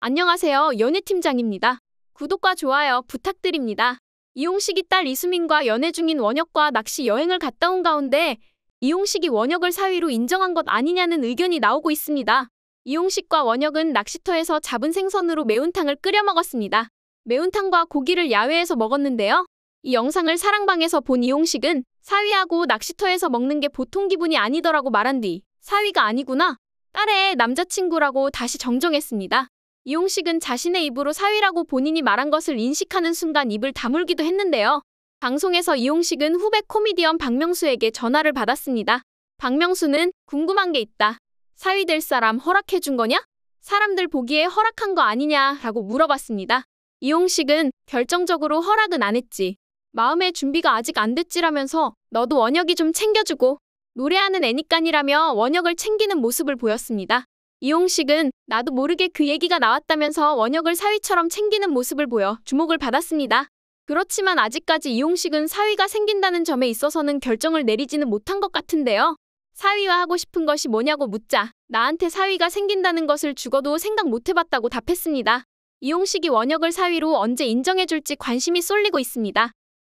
안녕하세요. 연예팀장입니다. 구독과 좋아요 부탁드립니다. 이용식이 딸 이수민과 연애 중인 원혁과 낚시 여행을 갔다 온 가운데 이용식이 원혁을 사위로 인정한 것 아니냐는 의견이 나오고 있습니다. 이용식과 원혁은 낚시터에서 잡은 생선으로 매운탕을 끓여 먹었습니다. 매운탕과 고기를 야외에서 먹었는데요. 이 영상을 사랑방에서 본 이용식은 사위하고 낚시터에서 먹는 게 보통 기분이 아니더라고 말한 뒤 사위가 아니구나. 딸의 남자친구라고 다시 정정했습니다. 이용식은 자신의 입으로 사위라고 본인이 말한 것을 인식하는 순간 입을 다물기도 했는데요. 방송에서 이용식은 후배 코미디언 박명수에게 전화를 받았습니다. 박명수는 궁금한 게 있다. 사위 될 사람 허락해준 거냐? 사람들 보기에 허락한 거 아니냐라고 물어봤습니다. 이용식은 결정적으로 허락은 안 했지. 마음의 준비가 아직 안 됐지라면서 너도 원혁이 좀 챙겨주고 노래하는 애니깐이라며 원혁을 챙기는 모습을 보였습니다. 이용식은 나도 모르게 그 얘기가 나왔다면서 원혁을 사위처럼 챙기는 모습을 보여 주목을 받았습니다. 그렇지만 아직까지 이용식은 사위가 생긴다는 점에 있어서는 결정을 내리지는 못한 것 같은데요. 사위와 하고 싶은 것이 뭐냐고 묻자 나한테 사위가 생긴다는 것을 죽어도 생각 못 해봤다고 답했습니다. 이용식이 원혁을 사위로 언제 인정해줄지 관심이 쏠리고 있습니다.